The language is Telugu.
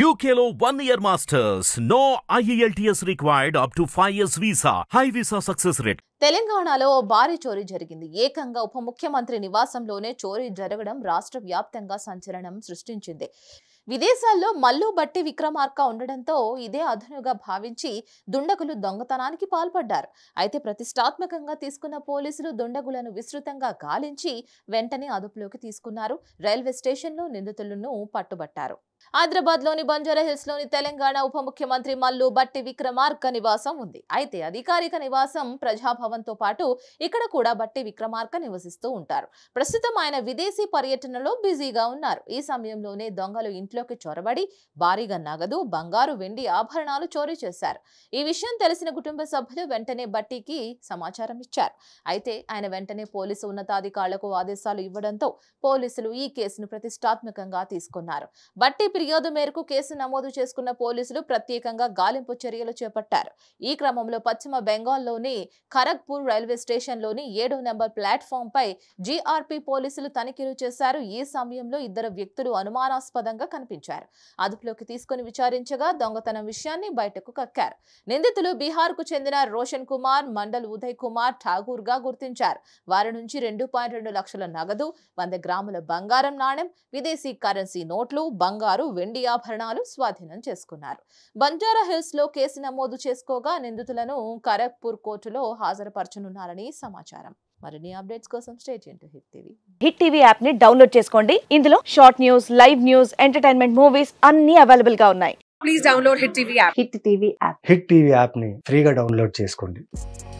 యూకేలో one year masters no IELTS required up to five years visa high visa success rate తెలంగాణలో భారీ చోరీ జరిగింది ఏకంగా ఉప ముఖ్యమంత్రి నివాసంలోనే చోరీ జరగడం రాష్ట్ర వ్యాప్తంగా సంచలనం సృష్టించింది విదేశాల్లో మల్లు బట్టి విక్రమార్క ఉండడంతో ఇదే అదనుగా భావించి దుండగులు దొంగతనానికి పాల్పడ్డారు అయితే ప్రతిష్టాత్మకంగా తీసుకున్న పోలీసులు దుండగులను విస్తృతంగా గాలించి వెంటనే అదుపులోకి తీసుకున్నారు రైల్వే స్టేషన్లో నిందితులను పట్టుబట్టారు హైదరాబాద్ లోని బంజారాహిల్స్ లోని తెలంగాణ ఉప ముఖ్యమంత్రి మల్లు బట్టి విక్రమార్క నివాసం ఉంది అయితే అధికారిక నివాసం తో పాటు ఇక్కడ కూడా బట్టి విక్రమార్క నివసిస్తూ ఉంటారు ప్రస్తుతం ఆయన విదేశీ పర్యటనలో బిజీగా ఉన్నారు ఈ సమయంలోనే దొంగలు ఇంట్లోకి చొరబడి భారీగా నగదు బంగారు వెండి ఆభరణాలు చోరీ చేశారు ఈ విషయం తెలిసిన కుటుంబ సభ్యులు వెంటనే బట్టికి సమాచారం ఇచ్చారు అయితే ఆయన వెంటనే పోలీసు ఉన్నతాధికారులకు ఆదేశాలు ఇవ్వడంతో పోలీసులు ఈ కేసును ప్రతిష్టాత్మకంగా తీసుకున్నారు బట్టి ఫిర్యాదు మేరకు కేసు నమోదు చేసుకున్న పోలీసులు ప్రత్యేకంగా గాలింపు చర్యలు చేపట్టారు ఈ క్రమంలో పశ్చిమ బెంగాల్లోని ఖరగ్పూర్ రైల్వే స్టేషన్లోని ఏడో నెంబర్ ప్లాట్ఫామ్ పై జీఆర్పీ పోలీసులు తనిఖీలు చేశారు ఈ సమయంలో ఇద్దరు వ్యక్తులు అనుమానాస్పదంగా కనిపించారు అదుపులోకి తీసుకుని విచారించగా దొంగతనం విషయాన్ని బయటకు కక్కారు నిందితులు బీహార్కు చెందిన రోషన్ కుమార్ మండల్ ఉదయ్ కుమార్ ఠాగూర్ గా గుర్తించారు వారి నుంచి రెండు పాయింట్ రెండు లక్షల నగదు వంద గ్రాముల బంగారం నాణ్యం విదేశీ కరెన్సీ నోట్లు బంగారు వారు వెండి ఆభరణాలు స్వాధీనం చేసుకున్నారు బంజారా హిల్స్ లో కేసు నమోదు చేసుకోగా నిందితులను కరగ్పూర్ కోర్టులో హాజరుపరచనున్నారని సమాచారం మరిన్ని అప్డేట్స్ కోసం స్టే చేయండి Hit TV Hit TV app ని డౌన్లోడ్ చేసుకోండి ఇందులో short news live news entertainment movies అన్ని అవైలబుల్ గా ఉన్నాయి please download Hit TV app Hit TV app Hit TV app ని ఫ్రీగా డౌన్లోడ్ చేసుకోండి